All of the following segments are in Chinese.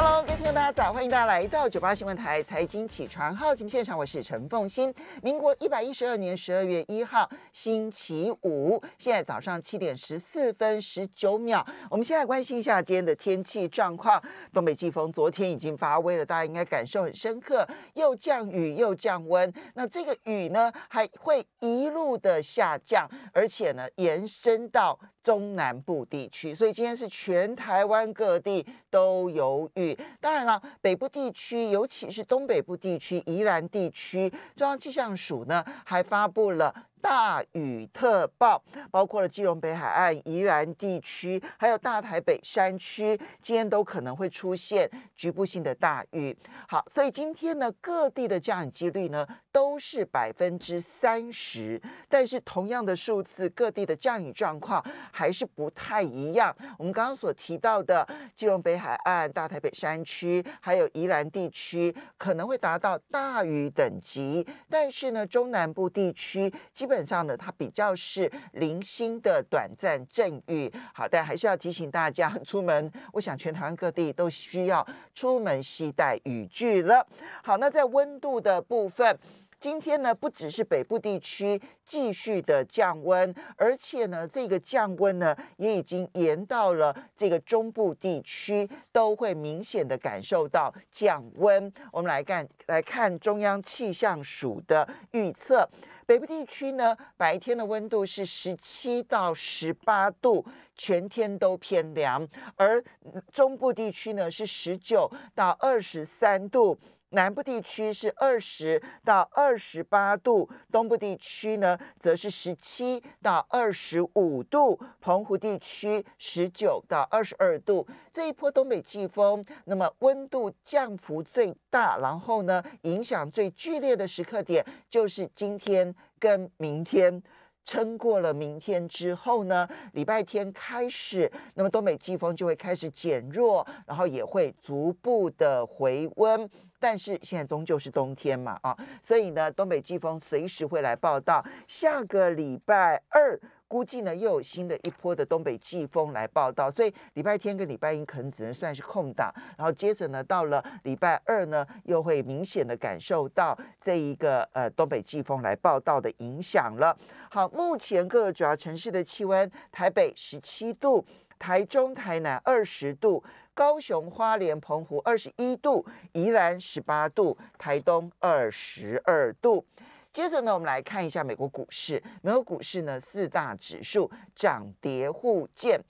Hello，各位听众，大家早！欢迎大家来到九八新闻台财经起床号节目现场，我是陈凤欣。民国一百一十二年十二月一号，星期五，现在早上七点十四分十九秒。我们现在关心一下今天的天气状况。东北季风昨天已经发威了，大家应该感受很深刻，又降雨又降温。那这个雨呢，还会一路的下降，而且呢，延伸到中南部地区，所以今天是全台湾各地都有雨。当然了，北部地区，尤其是东北部地区、宜兰地区，中央气象署呢还发布了。大雨特报，包括了基隆北海岸、宜兰地区，还有大台北山区，今天都可能会出现局部性的大雨。好，所以今天呢，各地的降雨几率呢都是百分之三十，但是同样的数字，各地的降雨状况还是不太一样。我们刚刚所提到的基隆北海岸、大台北山区，还有宜兰地区，可能会达到大雨等级，但是呢，中南部地区基。基本上呢，它比较是零星的短暂阵雨。好，但还是要提醒大家出门，我想全台湾各地都需要出门携带雨具了。好，那在温度的部分，今天呢不只是北部地区继续的降温，而且呢这个降温呢也已经延到了这个中部地区，都会明显的感受到降温。我们来看来看中央气象署的预测。北部地区呢，白天的温度是十七到十八度，全天都偏凉；而中部地区呢，是十九到二十三度。南部地区是二十到二十八度，东部地区呢则是十七到二十五度，澎湖地区十九到二十二度。这一波东北季风，那么温度降幅最大，然后呢影响最剧烈的时刻点就是今天跟明天。撑过了明天之后呢，礼拜天开始，那么东北季风就会开始减弱，然后也会逐步的回温。但是现在终究是冬天嘛，啊，所以呢，东北季风随时会来报道。下个礼拜二估计呢又有新的一波的东北季风来报道，所以礼拜天跟礼拜一可能只能算是空档。然后接着呢，到了礼拜二呢，又会明显的感受到这一个呃东北季风来报道的影响了。好，目前各个主要城市的气温：台北十七度，台中、台南二十度。高雄、花莲、澎湖二十一度，宜兰十八度，台东二十二度。接着呢，我们来看一下美国股市。美国股市呢，四大指数涨跌互见，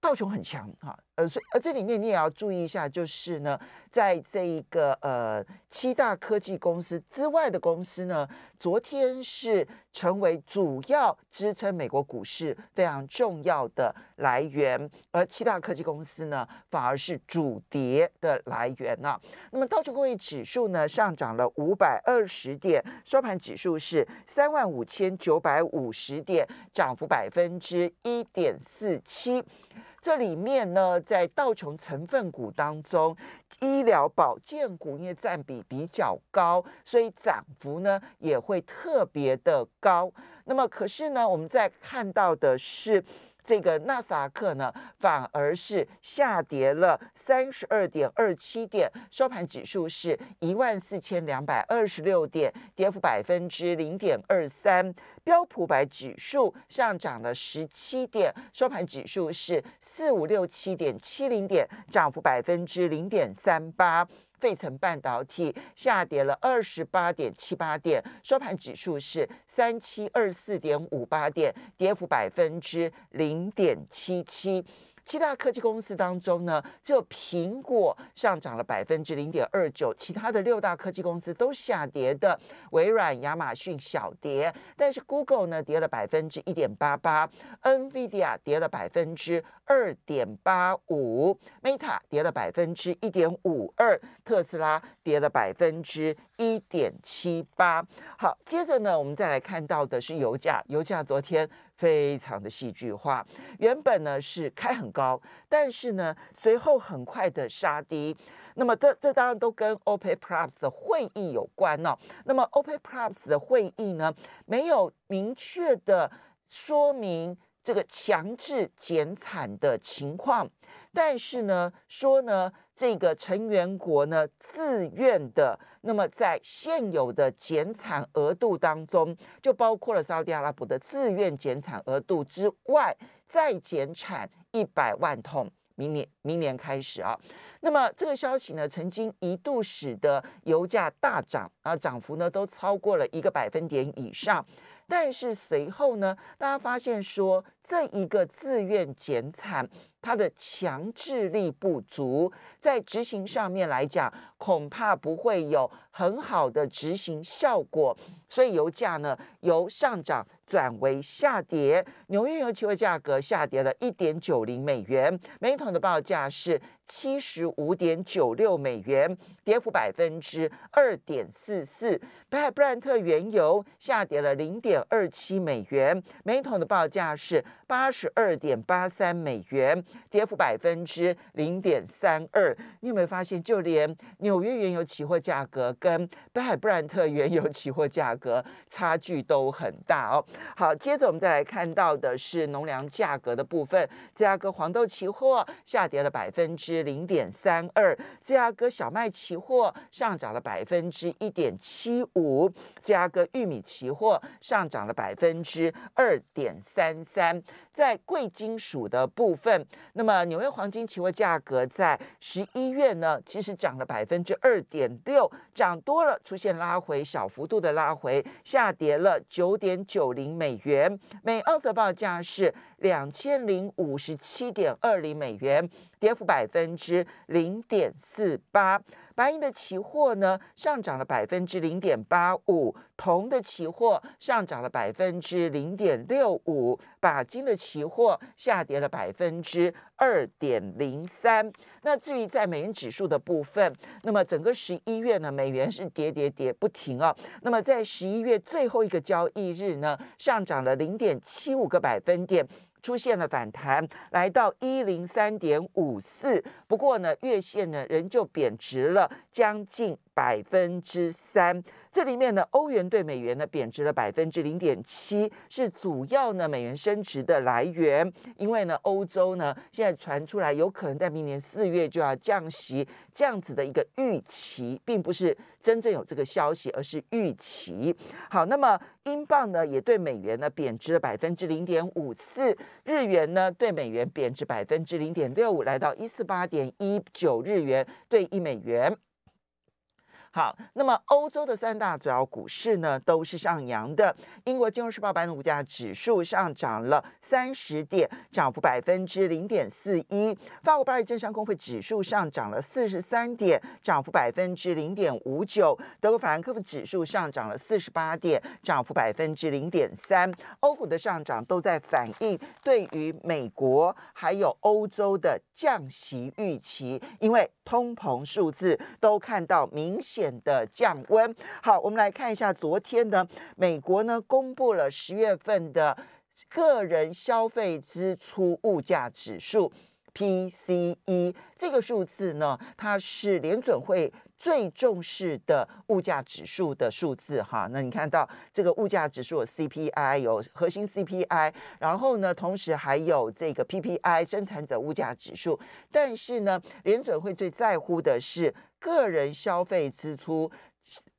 道琼很强哈。呃，所以呃，这里面你也要注意一下，就是呢，在这一个呃七大科技公司之外的公司呢，昨天是成为主要支撑美国股市非常重要的来源，而七大科技公司呢，反而是主跌的来源呢。那么道琼工业指数呢，上涨了五百二十点，收盘指数是三万五千九百五十点，涨幅百分之一点四七。这里面呢，在道琼成分股当中，医疗保健股因为占比比较高，所以涨幅呢也会特别的高。那么，可是呢，我们在看到的是。这个纳斯达克呢，反而是下跌了三十二点二七点，收盘指数是一万四千两百二十六点，跌幅百分之零点二三。标普百指数上涨了十七点，收盘指数是四五六七点七零点，涨幅百分之零点三八。费城半导体下跌了二十八点七八点，收盘指数是三七二四点五八点，跌幅百分之零点七七。七大科技公司当中呢，只有苹果上涨了百分之零点二九，其他的六大科技公司都下跌的。微软、亚马逊小跌，但是 Google 呢跌了百分之一点八八，Nvidia 跌了百分之二点八五，Meta 跌了百分之一点五二，特斯拉跌了百分之一点七八。好，接着呢，我们再来看到的是油价，油价昨天。非常的戏剧化，原本呢是开很高，但是呢随后很快的杀低，那么这这当然都跟 OPEC Plus 的会议有关哦。那么 OPEC Plus 的会议呢没有明确的说明这个强制减产的情况，但是呢说呢这个成员国呢自愿的。那么，在现有的减产额度当中，就包括了沙特阿拉伯的自愿减产额度之外，再减产一百万桶，明年明年开始啊。那么这个消息呢，曾经一度使得油价大涨啊，涨幅呢都超过了一个百分点以上。但是随后呢，大家发现说，这一个自愿减产，它的强制力不足，在执行上面来讲，恐怕不会有很好的执行效果。所以油价呢由上涨转为下跌，纽约油期货价格下跌了一点九零美元，每桶的报价是。七十五点九六美元。跌幅百分之二点四四，北海布兰特原油下跌了零点二七美元，每桶的报价是八十二点八三美元，跌幅百分之零点三二。你有没有发现，就连纽约原油期货价格跟北海布兰特原油期货价格差距都很大哦？好，接着我们再来看到的是农粮价格的部分，芝加哥黄豆期货下跌了百分之零点三二，芝加哥小麦期。货上涨了百分之一点七五，加个玉米期货上涨了百分之二点三三，在贵金属的部分，那么纽约黄金期货价格在十一月呢，其实涨了百分之二点六，涨多了出现拉回，小幅度的拉回，下跌了九点九零美元每盎司报价是。两千零五十七点二零美元，跌幅百分之零点四八。白银的期货呢，上涨了百分之零点八五。铜的期货上涨了百分之零点六五。钯金的期货下跌了百分之二点零三。那至于在美元指数的部分，那么整个十一月呢，美元是跌跌跌不停哦。那么在十一月最后一个交易日呢，上涨了零点七五个百分点。出现了反弹，来到一零三点五四。不过呢，月线呢仍旧贬值了将近。百分之三，这里面呢，欧元对美元呢贬值了百分之零点七，是主要呢美元升值的来源。因为呢，欧洲呢现在传出来有可能在明年四月就要降息，这样子的一个预期，并不是真正有这个消息，而是预期。好，那么英镑呢也对美元呢贬值了百分之零点五四，日元呢对美元贬值百分之零点六五，来到一四八点一九日元兑一美元。好，那么欧洲的三大主要股市呢，都是上扬的。英国金融时报版的股价指数上涨了三十点，涨幅百分之零点四一；法国巴黎证商工会指数上涨了四十三点，涨幅百分之零点五九；德国法兰克福指数上涨了四十八点，涨幅百分之零点三。欧股的上涨都在反映对于美国还有欧洲的降息预期，因为通膨数字都看到明显。点的降温。好，我们来看一下昨天呢，美国呢，公布了十月份的个人消费支出物价指数 （PCE） 这个数字呢，它是联准会最重视的物价指数的数字哈。那你看到这个物价指数有 CPI 有核心 CPI，然后呢，同时还有这个 PPI 生产者物价指数，但是呢，联准会最在乎的是。个人消费支出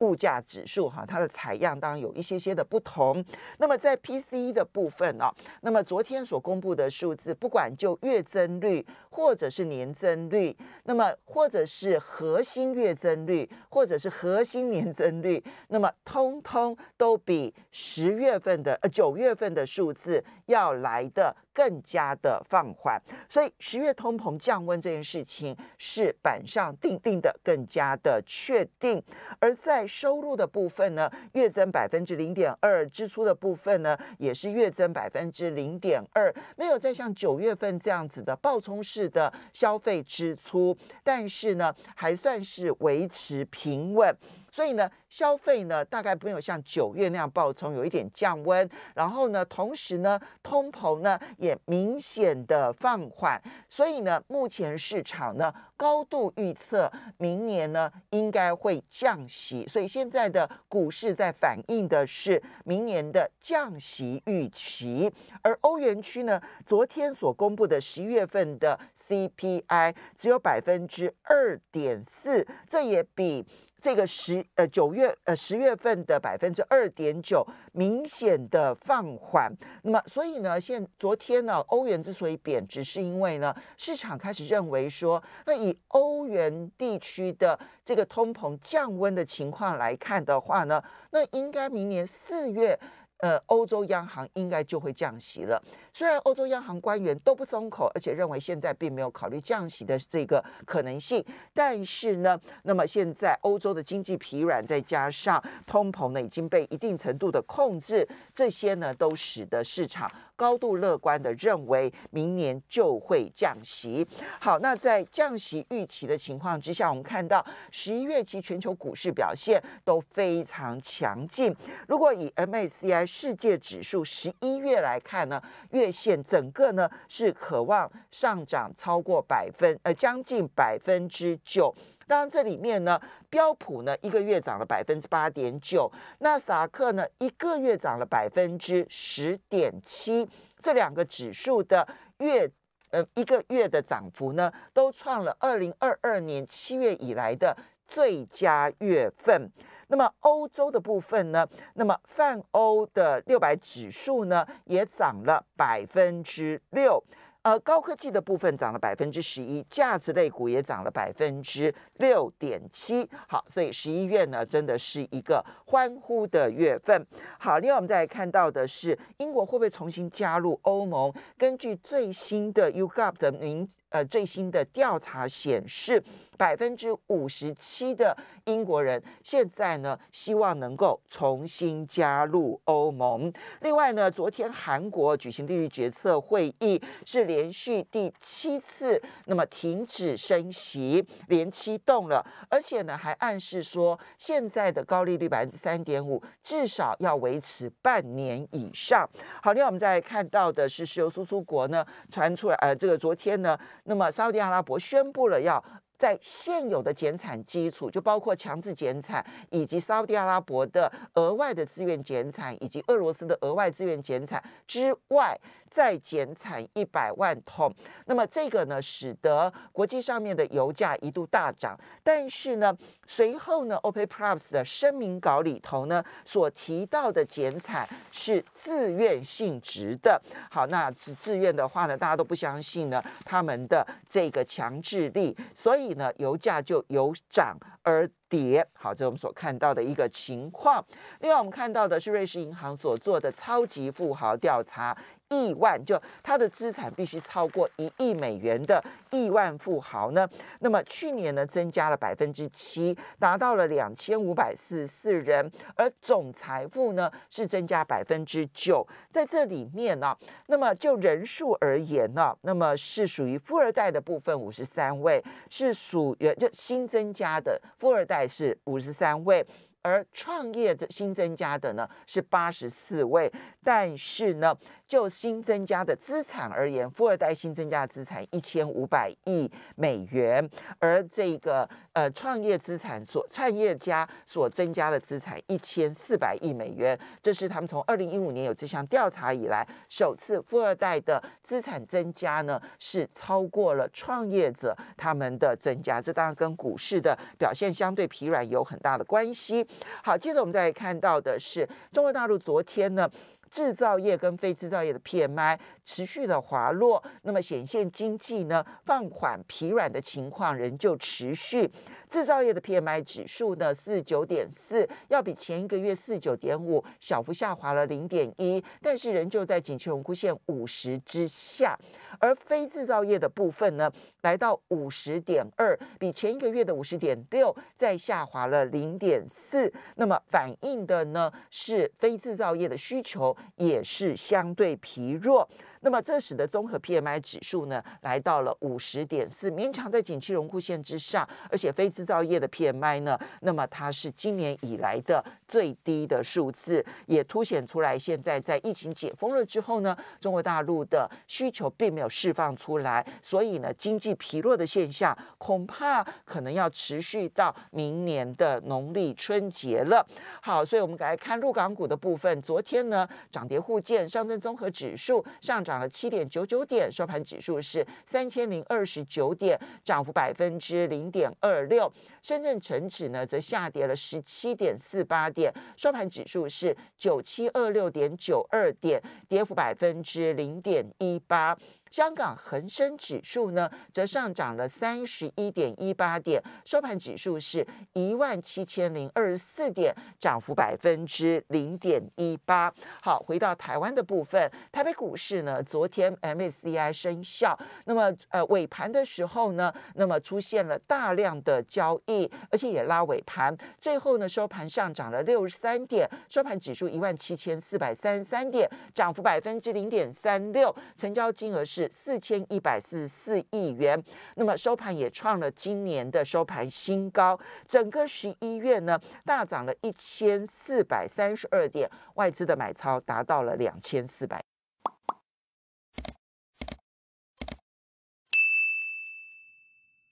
物价指数，哈，它的采样当然有一些些的不同。那么在 PCE 的部分呢，那么昨天所公布的数字，不管就月增率，或者是年增率，那么或者是核心月增率，或者是核心年增率，那么通通都比十月份的呃九月份的数字。要来的更加的放缓，所以十月通膨降温这件事情是板上钉钉的，更加的确定。而在收入的部分呢，月增百分之零点二，支出的部分呢，也是月增百分之零点二，没有再像九月份这样子的暴冲式的消费支出，但是呢，还算是维持平稳。所以呢，消费呢大概没有像九月那样暴冲，有一点降温。然后呢，同时呢，通膨呢也明显的放缓。所以呢，目前市场呢高度预测明年呢应该会降息。所以现在的股市在反映的是明年的降息预期。而欧元区呢，昨天所公布的十一月份的 CPI 只有百分之二点四，这也比。这个十呃九月呃十月份的百分之二点九，明显的放缓。那么，所以呢，现昨天呢，欧元之所以贬值，是因为呢，市场开始认为说，那以欧元地区的这个通膨降温的情况来看的话呢，那应该明年四月。呃，欧洲央行应该就会降息了。虽然欧洲央行官员都不松口，而且认为现在并没有考虑降息的这个可能性，但是呢，那么现在欧洲的经济疲软，再加上通膨呢已经被一定程度的控制，这些呢都使得市场高度乐观的认为明年就会降息。好，那在降息预期的情况之下，我们看到十一月期全球股市表现都非常强劲。如果以 MACI。世界指数十一月来看呢，月线整个呢是渴望上涨超过百分，呃将近百分之九。当然这里面呢，标普呢一个月涨了百分之八点九，那萨克呢一个月涨了百分之十点七，这两个指数的月呃一个月的涨幅呢，都创了二零二二年七月以来的。最佳月份，那么欧洲的部分呢？那么泛欧的六百指数呢，也涨了百分之六。呃，高科技的部分涨了百分之十一，价值类股也涨了百分之六点七。好，所以十一月呢，真的是一个欢呼的月份。好，另外我们再来看到的是，英国会不会重新加入欧盟？根据最新的 YouGov 的民呃，最新的调查显示，百分之五十七的英国人现在呢，希望能够重新加入欧盟。另外呢，昨天韩国举行利率决策会议，是连续第七次那么停止升息，连七动了，而且呢，还暗示说现在的高利率百分之三点五至少要维持半年以上。好，另外我们再看到的是，石油输出国呢传出来，呃，这个昨天呢。那么，沙特阿拉伯宣布了要在现有的减产基础，就包括强制减产，以及沙特阿拉伯的额外的自愿减产，以及俄罗斯的额外自愿减产之外。再减产一百万桶，那么这个呢，使得国际上面的油价一度大涨。但是呢，随后呢，OPEC Plus 的声明稿里头呢，所提到的减产是自愿性质的。好，那是自愿的话呢，大家都不相信呢，他们的这个强制力，所以呢，油价就由涨而跌。好，这是我们所看到的一个情况。另外，我们看到的是瑞士银行所做的超级富豪调查。亿万就他的资产必须超过一亿美元的亿万富豪呢？那么去年呢，增加了百分之七，达到了两千五百四十四人，而总财富呢是增加百分之九。在这里面呢，那么就人数而言呢，那么是属于富二代的部分五十三位是属于就新增加的富二代是五十三位，而创业的新增加的呢是八十四位，但是呢。就新增加的资产而言，富二代新增加的资产一千五百亿美元，而这个呃创业资产所创业家所增加的资产一千四百亿美元，这是他们从二零一五年有这项调查以来，首次富二代的资产增加呢是超过了创业者他们的增加，这当然跟股市的表现相对疲软有很大的关系。好，接着我们再看到的是中国大陆昨天呢。制造业跟非制造业的 PMI 持续的滑落，那么显现经济呢放缓疲软的情况仍旧持续。制造业的 PMI 指数呢四九点四，要比前一个月四九点五小幅下滑了零点一，但是仍旧在景气荣枯线五十之下。而非制造业的部分呢来到五十点二，比前一个月的五十点六再下滑了零点四，那么反映的呢是非制造业的需求。也是相对疲弱，那么这使得综合 PMI 指数呢来到了五十点四，勉强在景气荣枯线之上，而且非制造业的 PMI 呢，那么它是今年以来的最低的数字，也凸显出来现在在疫情解封了之后呢，中国大陆的需求并没有释放出来，所以呢，经济疲弱的现象恐怕可能要持续到明年的农历春节了。好，所以我们来看陆港股的部分，昨天呢。涨跌互见，上证综合指数上涨了七点九九点，收盘指数是三千零二十九点，涨幅百分之零点二六。深圳成指呢则下跌了十七点四八点，收盘指数是九七二六点九二点，跌幅百分之零点一八。香港恒生指数呢，则上涨了三十一点一八点，收盘指数是一万七千零二十四点，涨幅百分之零点一八。好，回到台湾的部分，台北股市呢，昨天 MSCI 生效，那么呃尾盘的时候呢，那么出现了大量的交易，而且也拉尾盘，最后呢收盘上涨了六十三点，收盘指数一万七千四百三十三点，涨幅百分之零点三六，成交金额是。四千一百四十四亿元，那么收盘也创了今年的收盘新高。整个十一月呢，大涨了一千四百三十二点，外资的买超达到了两千四百。